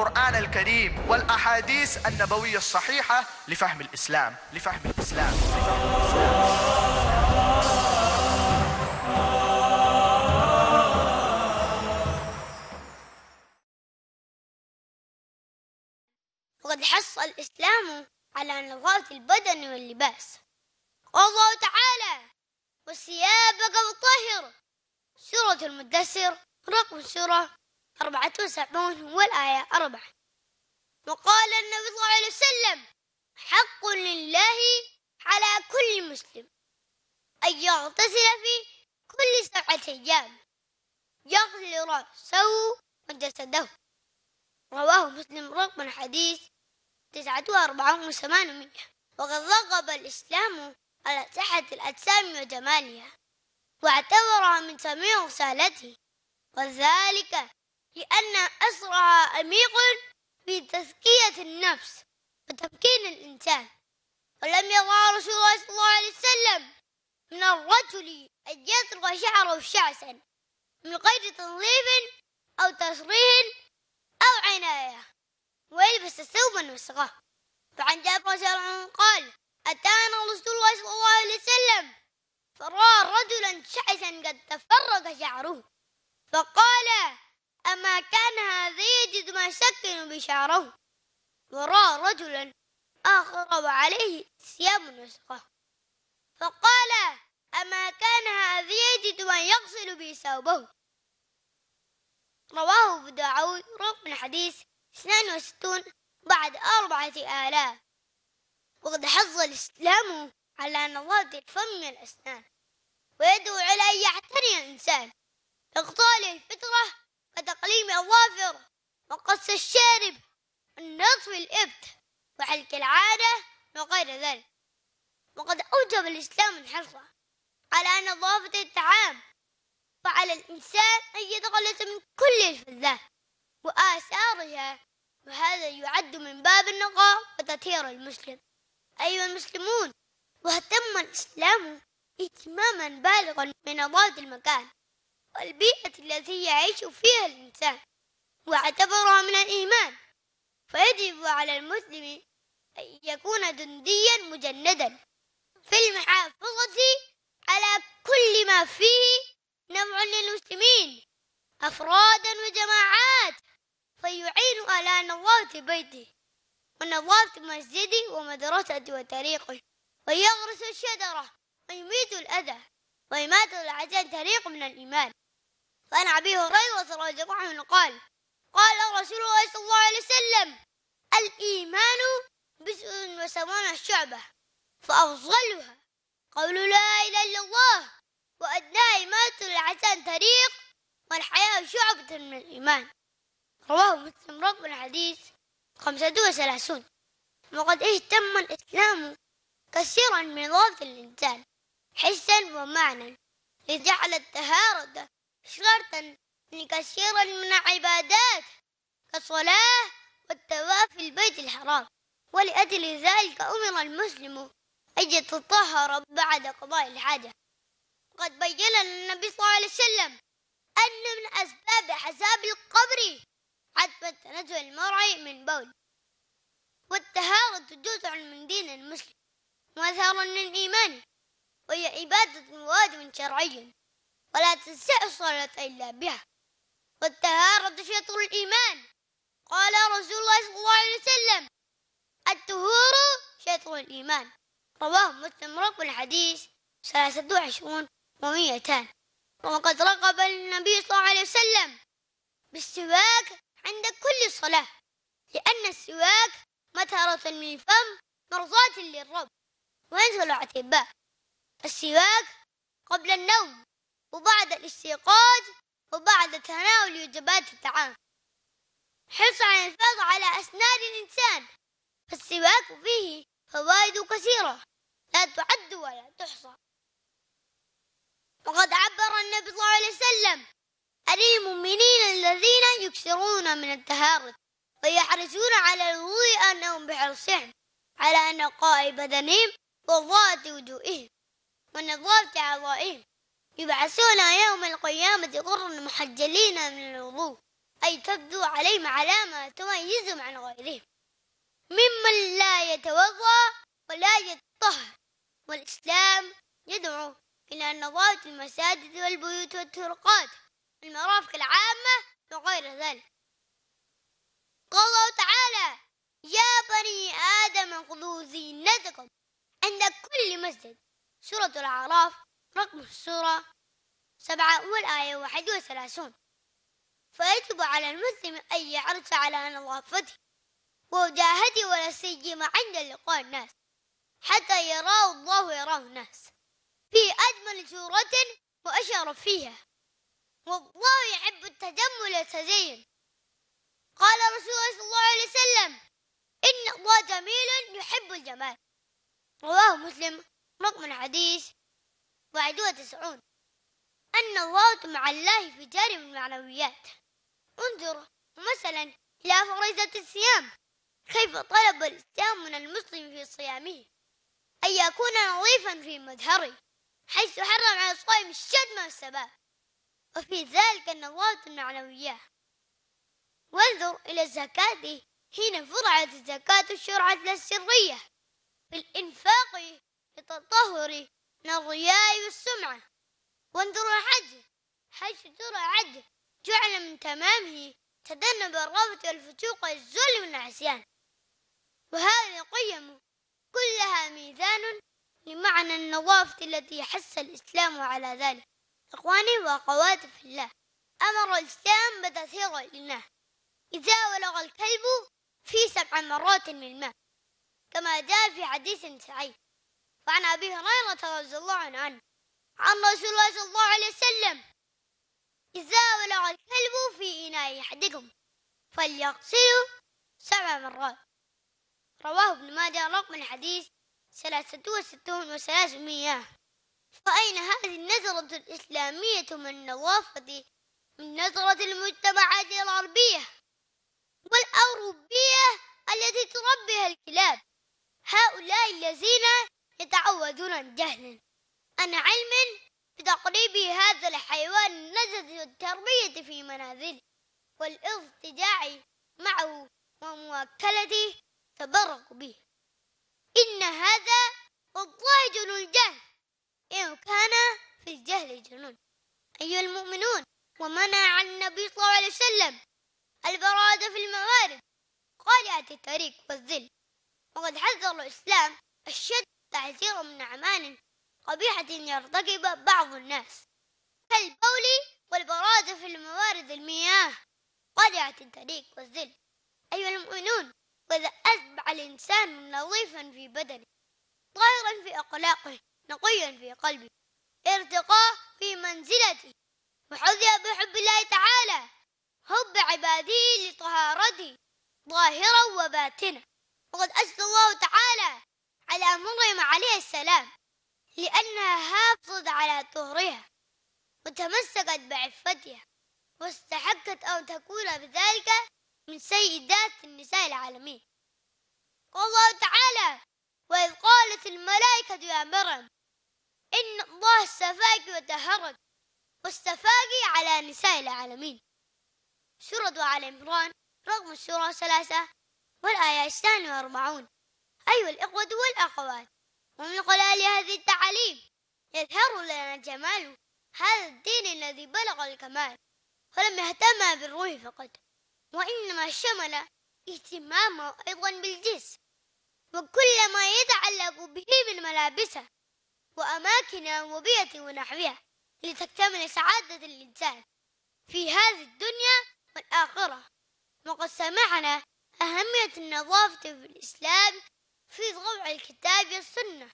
القرآن الكريم والأحاديث النبوية الصحيحة لفهم الإسلام لفهم الإسلام, قد وقد حص الإسلام على نظافة البدن واللباس قال الله تعالى وثيابك وطهر سورة المدثر رقم سورة أربعة وسبعون والآية أربعة وقال النبي صلى الله عليه وسلم حق لله على كل مسلم أن يغتسل في كل سبعة أيام يغسل رأسه وجسده رواه مسلم رقم الحديث تسعة وأربعون وثمانمية وقد رغب الإسلام على صحة الأجسام وجمالها واعتبرها من سميع رسالته وذلك لأن أسرع أميق في تزكية النفس وتمكين الإنسان ولم يضع رسول الله صلى الله عليه وسلم من الرجل أن يترك شعره شعثا من غير تنظيف أو تصريح أو عناية ويلبس ثوبا وسغاه فعن جابر رسول الله قال أتانا رسول الله صلى الله عليه وسلم فرأى رجلا شعثا قد تفرق شعره فقال أما كان هذا يجد ما يسكن بشعره ورأى رجلا آخر وعليه ثياب نسخة فقال أما كان هذا يجد من يغسل به ثوبه رواه أبو داود رقم الحديث 62 بعد أربعة آلاف وقد حظ الإسلام على نظافة الفم من الأسنان ويدعو على أن يعتني الإنسان إقتال الفطرة وتقليم أظافره وقص الشارب والنصف الإبت وحلق العادة وغير ذلك وقد أوجب الإسلام الحرص على نظافة الطعام وعلى الإنسان أن يتخلص من كل الفلذات وآثارها وهذا يعد من باب النقاء وتطهير المسلم أيها المسلمون واهتم الإسلام اهتماما بالغا بنظافة المكان البيئة التي يعيش فيها الإنسان واعتبرها من الإيمان فيجب على المسلم أن يكون جنديا مجندا في المحافظة على كل ما فيه نوع للمسلمين أفرادا وجماعات فيعين على نظافة بيته ونظافة مسجده ومدرسته وطريقه ويغرس الشجرة ويميت الأذى وإماتة العجل طريق من الإيمان وعن أبي هريرة رضي الله عنه قال قال رسول الله صلى الله عليه وسلم الإيمان بسء وسمان الشعبة فأفضلها قول لا إله إلا الله وأدناه إيمات العسان طريق والحياة شعبة من الإيمان رواه مسلم رب الحديث خمسة وثلاثون وقد اهتم الإسلام كثيرا من ضعف الإنسان حسا ومعنى لجعل جعل الطهارة شرطا كثيرا من عبادات كالصلاة والتواف في البيت الحرام ولأجل ذلك أمر المسلم أن يتطهر بعد قضاء الحاجة وقد بين النبي صلى الله عليه وسلم أن من أسباب حساب القبر عدم تنزل المرعي من بول والتهارة جزء من دين المسلم وأثر من وهي عبادة واجب شرعي ولا تنسى الصلاة إلا بها والتهارة شطر الإيمان قال رسول الله صلى الله عليه وسلم التهور شطر الإيمان رواه مسلم رقم الحديث ثلاثة وعشرون ومئتان وقد رغب النبي صلى الله عليه وسلم بالسواك عند كل صلاة لأن السواك مطهرة من الفم مرضاة للرب وينزل العتباء السواك قبل النوم وبعد الاستيقاظ وبعد تناول وجبات الطعام حرص على الحفاظ على أسنان الإنسان فالسواك فيه فوائد كثيرة لا تعد ولا تحصى وقد عبر النبي صلى الله عليه وسلم عن المؤمنين الذين يكثرون من التهارت ويحرصون على الوضوء أنهم بحرصهم على نقاء بدنهم وضاءة وجوههم ونظافة أعضائهم يبعثون يوم القيامة غرا محجلين من الوضوء أي تبدو عليهم علامة تميزهم عن غيرهم ممن لا يتوضأ ولا يتطهر والإسلام يدعو إلى نظافة المساجد والبيوت والطرقات المرافق العامة وغير ذلك قال الله تعالى يا بني آدم خذوا زينتكم عند كل مسجد سورة الأعراف رقم السورة سبعة والآية واحد وثلاثون فيجب على المسلم أن يعرف على نظافته وجاهدي ولا سيما عند لقاء الناس حتى يراه الله ويراه الناس في أجمل سورة وأشرف فيها والله يحب التجمل والتزين قال رسول الله صلى الله عليه وسلم إن الله جميل يحب الجمال رواه مسلم رقم الحديث وتسعون أن الله مع الله في جانب المعنويات انظر مثلا إلى فريضة الصيام كيف طلب الإسلام من المسلم في صيامه أن يكون نظيفا في مظهره حيث حرم على الصائم الشتم والسباب وفي ذلك النظافة المعنوية وانظر إلى الزكاة حين فرعت الزكاة الشرعة السرية في الإنفاق لتطهر من الرياء والسمعة وانظروا الحج حيث درى عد جعل من تمامه تجنب الرفض والفتوق والذل والعصيان وهذه القيم كلها ميزان لمعنى النظافة التي حس الإسلام على ذلك إخواني وأخواتي في الله أمر الإسلام بتثير الإناء إذا ولغ الكلب في سبع مرات من الماء كما جاء في حديث سعيد وعن أبي هريرة رضي الله عنه عن رسول الله صلى الله عليه وسلم إذا ولع الكلب في إناء أحدكم فليغسله سبع مرات رواه ابن ماجه رقم الحديث ثلاثة وستون وثلاثمائة فأين هذه النظرة الإسلامية من النظافة من نظرة المجتمعات الغربية والأوروبية التي تربيها الكلاب هؤلاء الذين يتعودون الجهل أنا علم بتقريب هذا الحيوان نتج التربية في منازله والاضطجاع معه ومواكلته تبرق به إن هذا والله جنون الجهل إن كان في الجهل جنون أيها المؤمنون ومنع النبي صلى الله عليه وسلم البراد في الموارد قارعة الطريق والذل وقد حذر الإسلام الشد تعزير من أعمال قبيحة يرتكب بعض الناس كالبول والبراد في الموارد المياه قدعة الطريق والذل أيها المؤمنون وإذا أتبع الإنسان نظيفا في بدنه طاهرا في أخلاقه نقيا في قلبه ارتقى في منزلته وحظي بحب الله تعالى حب عباده لطهارته ظاهرا وباتنا وقد أسأل الله تعالى على مريم عليه السلام لأنها حافظت على طهرها وتمسكت بعفتها واستحقت أن تكون بذلك من سيدات النساء العالمين قال الله تعالى وإذ قالت الملائكة يا مريم إن الله استفاك وتهرك واستفاك على نساء العالمين سورة على عمران رقم السورة ثلاثة والآية 42 أيها الإخوة والأخوات ومن خلال هذه التعاليم يظهر لنا جمال هذا الدين الذي بلغ الكمال ولم يهتم بالروح فقط وإنما شمل اهتمامه أيضا بالجسم وكل ما يتعلق به من ملابسه وأماكنه وبيئته ونحوها لتكتمل سعادة الإنسان في هذه الدنيا والآخرة وقد سمعنا أهمية النظافة في الإسلام في ضوء الكتاب والسنة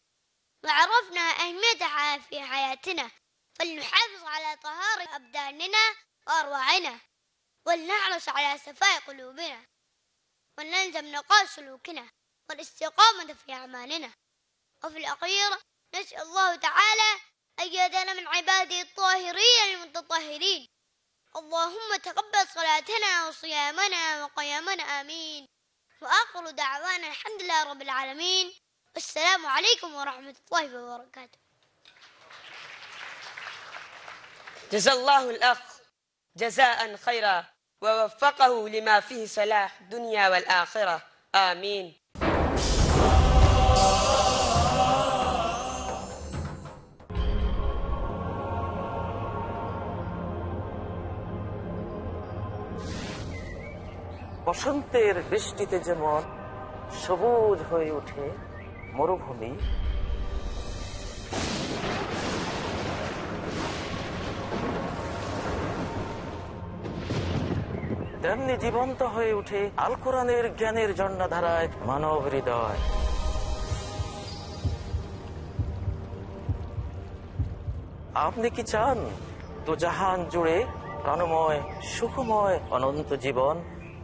وعرفنا أهميتها في حياتنا فلنحافظ على طهارة أبداننا وأرواحنا ولنحرص على صفاء قلوبنا ولنلزم نقاء سلوكنا والاستقامة في أعمالنا وفي الأخير نسأل الله تعالى أن يجعلنا من عباده الطاهرين المتطهرين اللهم تقبل صلاتنا وصيامنا وقيامنا آمين وآخر دعوانا الحمد لله رب العالمين السلام عليكم ورحمة الله وبركاته جزا الله الأخ جزاء خيرا ووفقه لما فيه صلاح دنيا والآخرة آمين বসন্তের বৃষ্টিতে যেমন সবুজ হয়ে ওঠে মরুভূমি তেমনি জীবন্ত হয়ে উঠে আল কোরআনের জ্ঞানের ধারায় মানব হৃদয় আপনি কি চান তো জাহান জুড়ে প্রাণময় সুখময় অনন্ত জীবন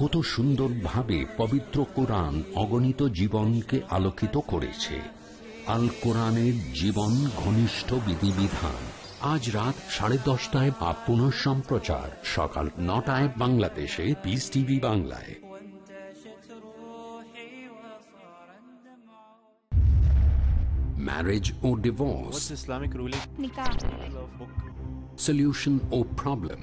কত সুন্দরভাবে পবিত্র কোরআন অগণিত জীবনকে আলোকিত করেছে আল কোরআনের জীবন ঘনিষ্ঠ বিধিবিধান আজ রাত সাড়ে দশটায় বা পুনঃ সম্প্রচার সকাল নটায় বাংলাদেশে পিস টিভি বাংলায় ম্যারেজ ও ডিভোর্স ইসলামিক Islamic সলিউশন ও problem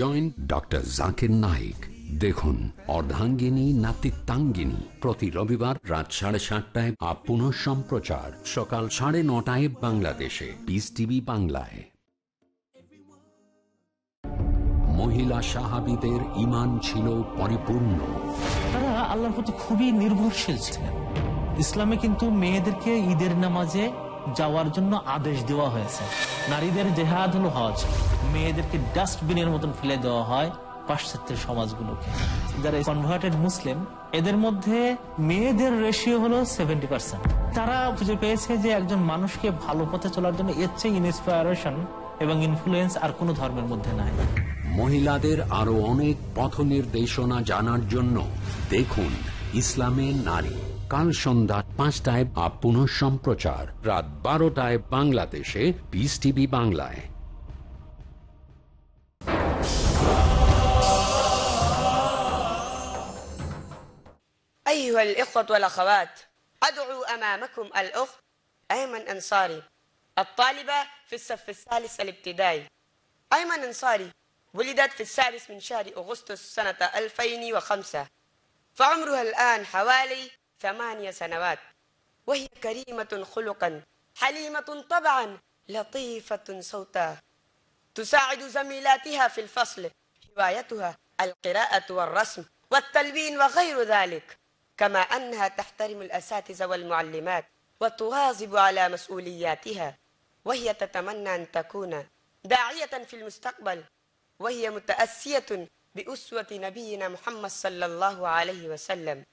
joint doctor Zakir Naik দেখুন অর্ধাঙ্গিনী নাতিত্বাঙ্গিনী প্রতি রবিবার রাত সাড়ে সাতটায় আপন সম্প্রচার সকাল সাড়ে নটায় বাংলাদেশে পিস টিভি বাংলায় মহিলা সাহাবিদের ইমান ছিল পরিপূর্ণ তারা আল্লাহর প্রতি খুবই নির্ভরশীল ছিলেন ইসলামে কিন্তু মেয়েদেরকে ঈদের নামাজে যাওয়ার জন্য আদেশ দেওয়া হয়েছে নারীদের জেহাদ হলো হজ মেয়েদেরকে ডাস্টবিনের মতন ফেলে দেওয়া হয় পাশ্চাত্যের সমাজগুলোকে যারা কনভার্টেড মুসলিম এদের মধ্যে মেয়েদের রেশিও হলো সেভেন্টি পার্সেন্ট তারা বুঝে পেয়েছে যে একজন মানুষকে ভালো পথে চলার জন্য এর চেয়ে ইন্সপায়ারেশন এবং ইনফ্লুয়েন্স আর কোনো ধর্মের মধ্যে নাই মহিলাদের আরো অনেক পথ নির্দেশনা জানার জন্য দেখুন ইসলামের নারী কাল সন্ধ্যা পাঁচটায় আপ পুনঃ সম্প্রচার রাত বারোটায় বাংলাদেশে পিস টিভি বাংলায় أيها الإخوة والأخوات أدعو أمامكم الأخت أيمن أنصاري الطالبة في الصف الثالث الابتدائي أيمن أنصاري ولدت في السادس من شهر أغسطس سنة 2005 فعمرها الآن حوالي ثمانية سنوات وهي كريمة خلقا حليمة طبعا لطيفة صوتا تساعد زميلاتها في الفصل هوايتها القراءة والرسم والتلوين وغير ذلك كما أنها تحترم الأساتذة والمعلمات وتواظب على مسؤولياتها وهي تتمنى أن تكون داعية في المستقبل وهي متأسية بأسوة نبينا محمد صلى الله عليه وسلم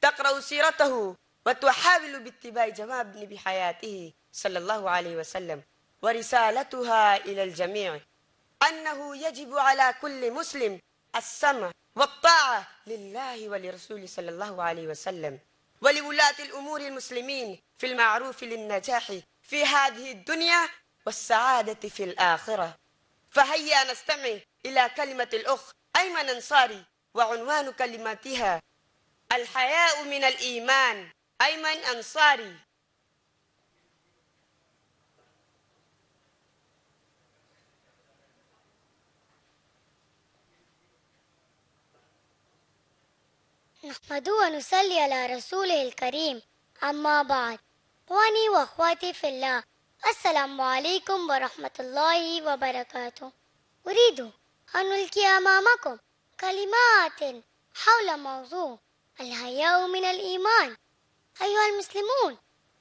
تقرأ سيرته وتحاول باتباع جماعة ابن بحياته صلى الله عليه وسلم ورسالتها إلى الجميع أنه يجب على كل مسلم السمع والطاعة لله ولرسوله صلى الله عليه وسلم ولولاة الأمور المسلمين في المعروف للنجاح في هذه الدنيا والسعادة في الآخرة فهيا نستمع إلى كلمة الأخ أيمن أنصاري وعنوان كلماتها الحياء من الإيمان أيمن أنصاري نحمد ونصلي على رسوله الكريم أما بعد إخواني وأخواتي في الله السلام عليكم ورحمة الله وبركاته أريد أن ألقي أمامكم كلمات حول موضوع الهياء من الإيمان أيها المسلمون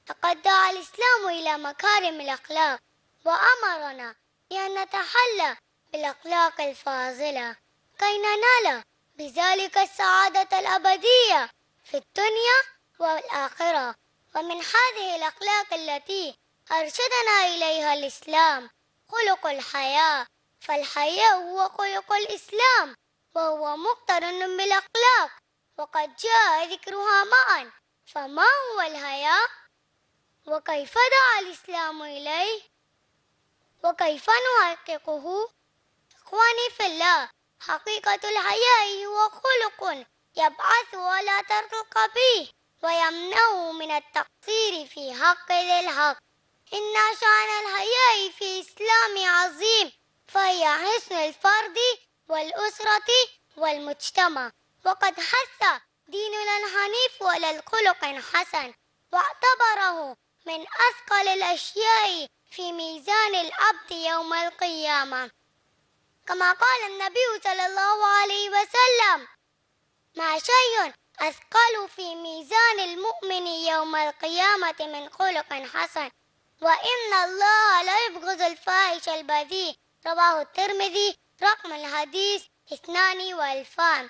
لقد دعا الإسلام إلى مكارم الأخلاق وأمرنا بأن نتحلى بالأخلاق الفاضلة كي ننال بذلك السعادة الأبدية في الدنيا والآخرة ومن هذه الأخلاق التي أرشدنا إليها الإسلام خلق الحياة فالحياة هو خلق الإسلام وهو مقترن بالأخلاق وقد جاء ذكرها معا فما هو الهيا وكيف دعا الإسلام إليه وكيف نحققه إخواني في الله حقيقة الحياء هو خلق يبعث ولا ترقى به ويمنعه من التقصير في حق ذي الحق إن شأن الحياء في الإسلام عظيم فهي حسن الفرد والأسرة والمجتمع وقد حث ديننا الحنيف على الخلق حسن واعتبره من أثقل الأشياء في ميزان العبد يوم القيامة كما قال النبي صلى الله عليه وسلم ما شيء أثقل في ميزان المؤمن يوم القيامة من خلق حسن وإن الله لا يبغض الفاحش البذيء رواه الترمذي رقم الحديث اثنان والفان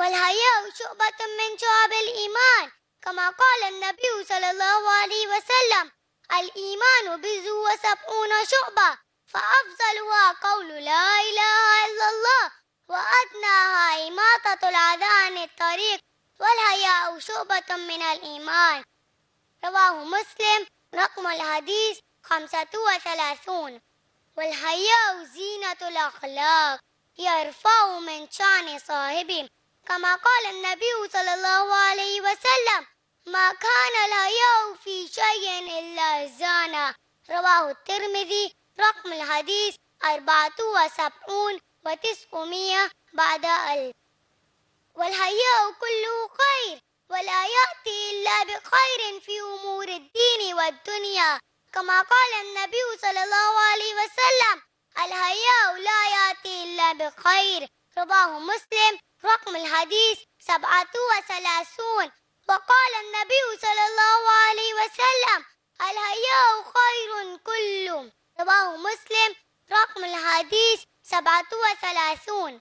والحياء شعبة من شعب الإيمان كما قال النبي صلى الله عليه وسلم الإيمان بز وسبعون شعبة فأفضلها قول لا إله إلا الله وأدناها إماطة العذى عن الطريق والحياء شعبة من الإيمان رواه مسلم رقم الحديث خمسة وثلاثون والحياء زينة الأخلاق يرفع من شأن صاحبه كما قال النبي صلى الله عليه وسلم ما كان لا في شيء إلا زانا رواه الترمذي رقم الحديث أربعة وسبعون وتسعمية بعد ألف والحياء كله خير ولا يأتي إلا بخير في أمور الدين والدنيا كما قال النبي صلى الله عليه وسلم الحياء لا يأتي إلا بخير رواه مسلم رقم الحديث سبعة وثلاثون وقال النبي صلى الله عليه وسلم الهياء خير كل رواه مسلم رقم الحديث سبعة وثلاثون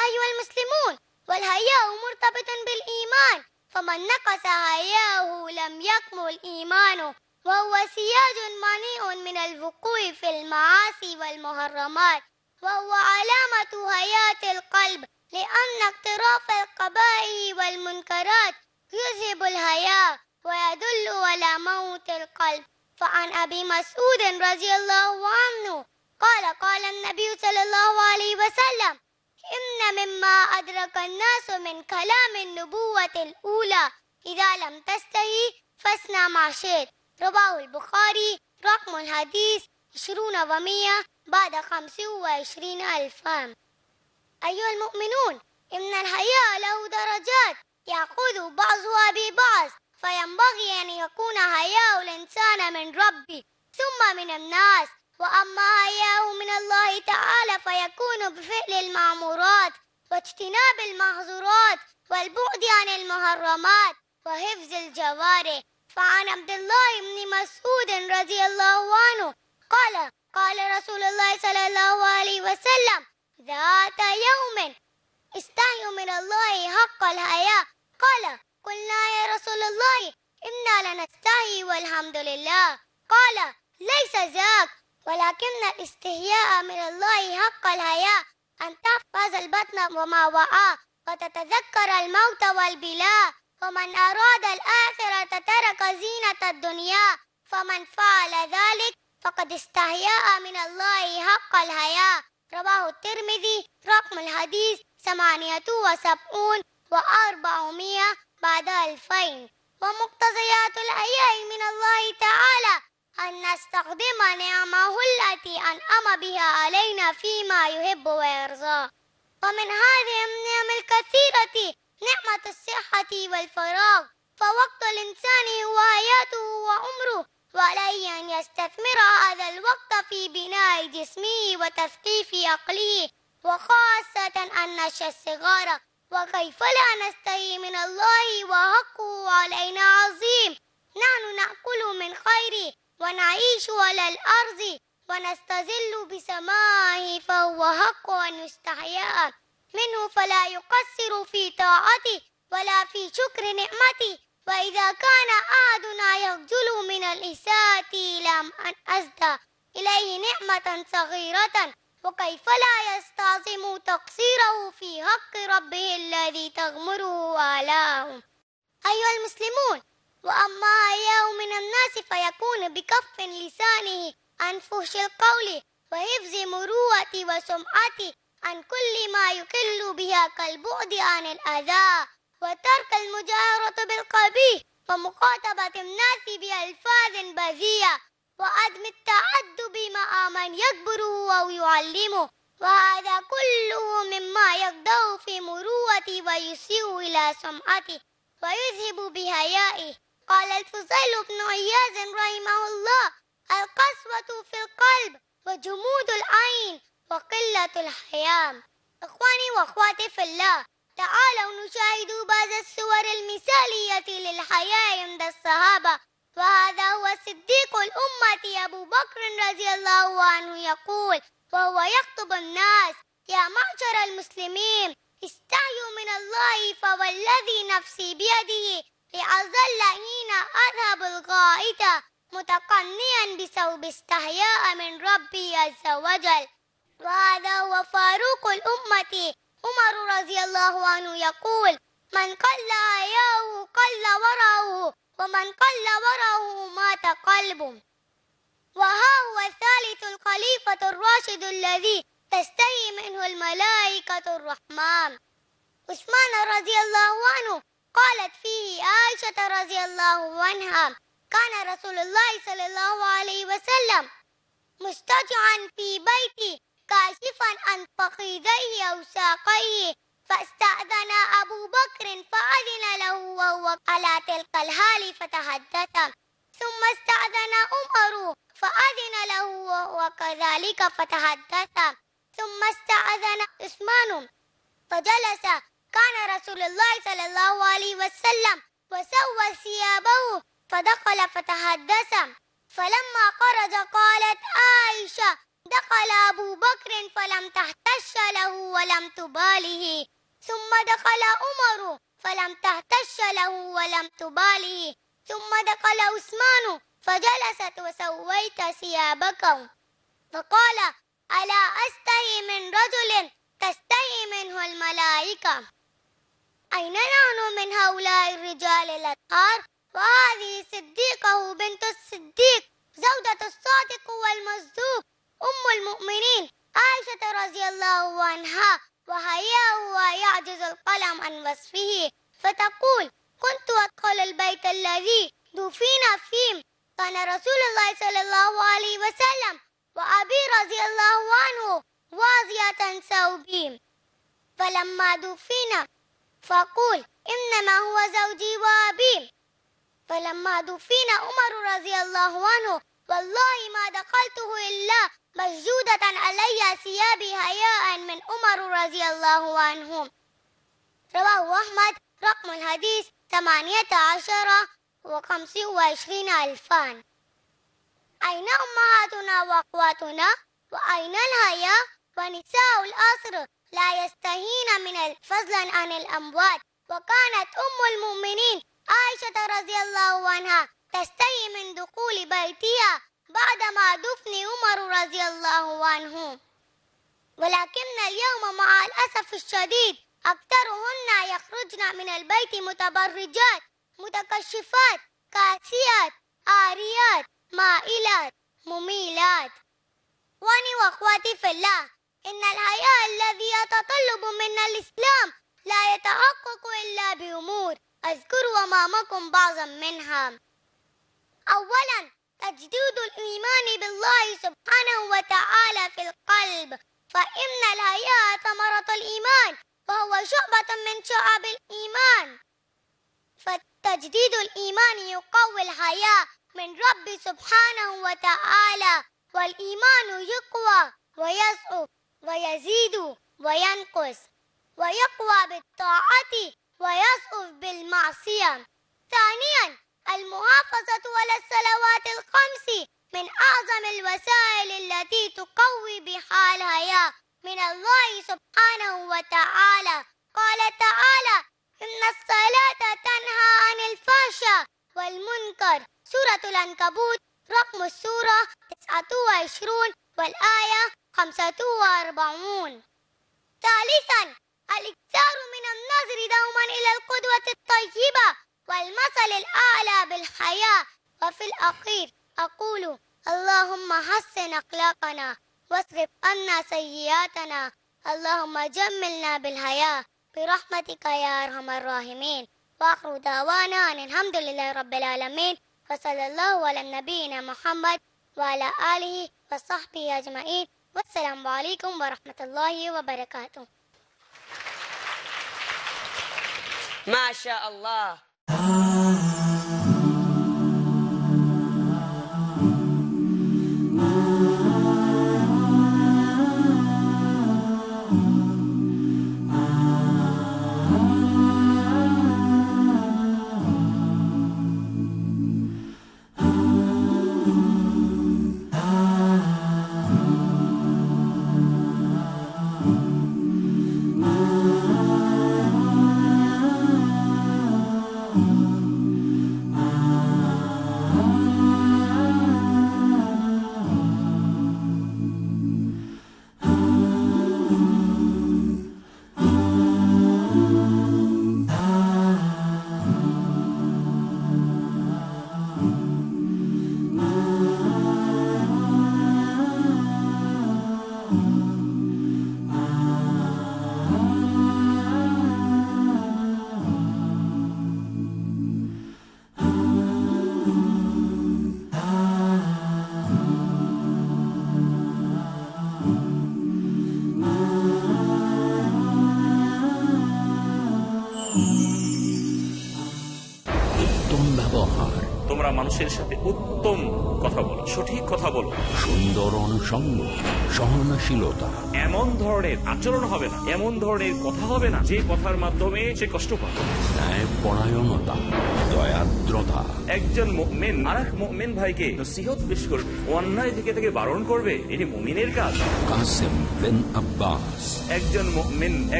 أيها المسلمون والهياء مرتبط بالإيمان فمن نقص هياءه لم يكمل إيمانه وهو سياج منيء من الوقوع في المعاصي والمحرمات وهو علامة هيات القلب لأن اقتراف القبائح والمنكرات يذهب الهياء ويدل على موت القلب فعن أبي مسعود رضي الله عنه قال قال النبي صلى الله عليه وسلم إن مما أدرك الناس من كلام النبوة الأولى إذا لم تستهي فاصنع ما شئت رواه البخاري رقم الحديث 20 ومية بعد 25 عام أيها المؤمنون إن الحياء له درجات يأخذ بعضها ببعض فينبغي أن يكون حياء الإنسان من ربه ثم من الناس وأما حياه من الله تعالى فيكون بفعل المعمورات واجتناب المحظورات والبعد عن المحرمات وحفظ الجوارح فعن عبد الله بن مسعود رضي الله عنه قال قال رسول الله صلى الله عليه وسلم ذات يوم استحيوا من الله حق الحياة قال قلنا يا رسول الله إنا لنستحي والحمد لله قال ليس ذاك ولكن الاستحياء من الله حق الحياة أن تحفظ البطن وما وعى وتتذكر الموت والبلاء ومن أراد الآخرة ترك زينة الدنيا فمن فعل ذلك فقد استحياء من الله حق الحياة رواه الترمذي رقم الحديث ثمانية وسبعون وأربعمائة بعد ألفين ومقتضيات الأياء من الله تعالى أن نستخدم نعمه التي أنعم بها علينا فيما يحب ويرضى ومن هذه النعم الكثيرة نعمة الصحة والفراغ فوقت الإنسان هو حياته وعمره وعلي أن يستثمر هذا الوقت في بناء جسمه وتثقيف عقله وخاصة أن نشأ الصغار وكيف لا نستهي من الله وحقه علينا عظيم نحن نأكل من خيره ونعيش على الأرض ونستظل بسمائه فهو حق أن يستحيا منه فلا يقصر في طاعته ولا في شكر نعمته وإذا كان أحدنا يخجل من الإساءة لم أن أزدى إليه نعمة صغيرة وكيف لا يستعظم تقصيره في حق ربه الذي تغمره آلاهم أيها المسلمون وأما إياه من الناس فيكون بكف لسانه عن فحش القول وحفظ مروءتي وسمعتي عن كل ما يكل بها كالبعد عن الأذى وترك المجاهرة بالقبيح ومخاطبة الناس بألفاظ بذيئة وعدم التعدب مع من يكبره أو يعلمه وهذا كله مما يقضي في مروتي ويسيء إلى سمعته ويذهب بهيائه قال الفصيل بن عياز رحمه الله القسوة في القلب وجمود العين وقلة الحيام إخواني وأخواتي في الله تعالوا نشاهد بعض الصور المثالية للحياة عند الصحابة وهذا هو صديق الأمة أبو بكر رضي الله عنه يقول وهو يخطب الناس يا معشر المسلمين استحيوا من الله فوالذي نفسي بيده لأظل حين أذهب الغائطة متقنيا بثوب استحياء من ربي عز وجل وهذا هو فاروق الأمة عمر رضي الله عنه يقول من قل حياه قل ورعه ومن قل ورعه مات قلبه وها هو الثالث الخليفة الراشد الذي تستهي منه الملائكة الرحمن عثمان رضي الله عنه قالت فيه عائشة رضي الله عنها كان رسول الله صلى الله عليه وسلم مستجعا في بيتي كاشفا عن فخذيه او ساقيه فاستأذن أبو بكر فأذن له وهو على تلك الحال فتحدث ثم استأذن عمر فأذن له وهو كذلك فتحدث ثم استأذن عثمان فجلس كان رسول الله صلى الله عليه وسلم وسوى ثيابه فدخل فتحدث فلما خرج قالت عائشة دخل أبو بكر فلم تهتش له ولم تباله ثم دخل عمر فلم تهتش له ولم تباله ثم دخل عثمان فجلست وسويت ثيابكم فقال ألا أستهي من رجل تستهي منه الملائكة أين نحن من هؤلاء الرجال الأطهار وهذه صديقه بنت الصديق زوجة الصادق والمصدوق أم المؤمنين عائشة رضي الله عنها وهي يعجز القلم عن وصفه فتقول كنت أدخل البيت الذي دفن فيه كان رسول الله صلى الله عليه وسلم وأبي رضي الله عنه واضية ثوبي فلما دفن فقول إنما هو زوجي وأبي فلما دفن عمر رضي الله عنه والله ما دخلته إلا مشدودة علي ثيابي هياء من عمر رضي الله عنه رواه أحمد رقم الحديث ثمانية عشر وخمس وعشرين ألفان أين أمهاتنا وأخواتنا وأين الهياء ونساء الأسر لا يستهين من الفضل عن الأموات وكانت أم المؤمنين عائشة رضي الله عنها تستهي من دخول بيتها بعدما دفن عمر رضي الله عنه ولكن اليوم مع الأسف الشديد أكثرهن يخرجن من البيت متبرجات متكشفات كاسيات آريات مائلات مميلات واني وأخواتي في الله إن الحياة الذي يتطلب منا الإسلام لا يتحقق إلا بأمور أذكر أمامكم بعضا منها أولا تجديد الإيمان بالله سبحانه وتعالى في القلب فإن الحياة ثمرة الإيمان وهو شعبة من شعب الإيمان فتجديد الإيمان يقوي الحياة من رب سبحانه وتعالى والإيمان يقوى ويسعف ويزيد وينقص ويقوى بالطاعة ويصف بالمعصية ثانيا المحافظة على الصلوات الخمس من أعظم الوسائل التي تقوي بها الحياة من الله سبحانه وتعالى قال تعالى إن الصلاة تنهى عن الفحشاء والمنكر سورة العنكبوت رقم السورة 29 والآية 45 ثالثا الإكثار من النظر دوما إلى القدوة الطيبة والمثل الأعلى بالحياة وفي الأخير أقول اللهم حسن أخلاقنا واصرف عنا سيئاتنا اللهم جملنا بالحياة برحمتك يا أرحم الراحمين وآخر دعوانا أن الحمد لله رب العالمين وصلى الله على نبينا محمد وعلى آله وصحبه أجمعين والسلام عليكم ورحمة الله وبركاته ما شاء الله Ah. মানুষের সাথে উত্তম কথা বলো সঠিক কথা বলো সুন্দর অনুষঙ্গ সহনশীলতা এমন ধরনের আচরণ হবে না এমন ধরনের কথা হবে না যে কথার মাধ্যমে সে কষ্ট পাবে পরায়ণতা দয়াদ্রতা একজন মেন ভাইকে অন্যায় থেকে বারণ করবে কাজ একজন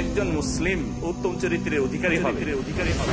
একজন মুসলিম উত্তম চরিত্রের অধিকারী হবে অধিকারী হবে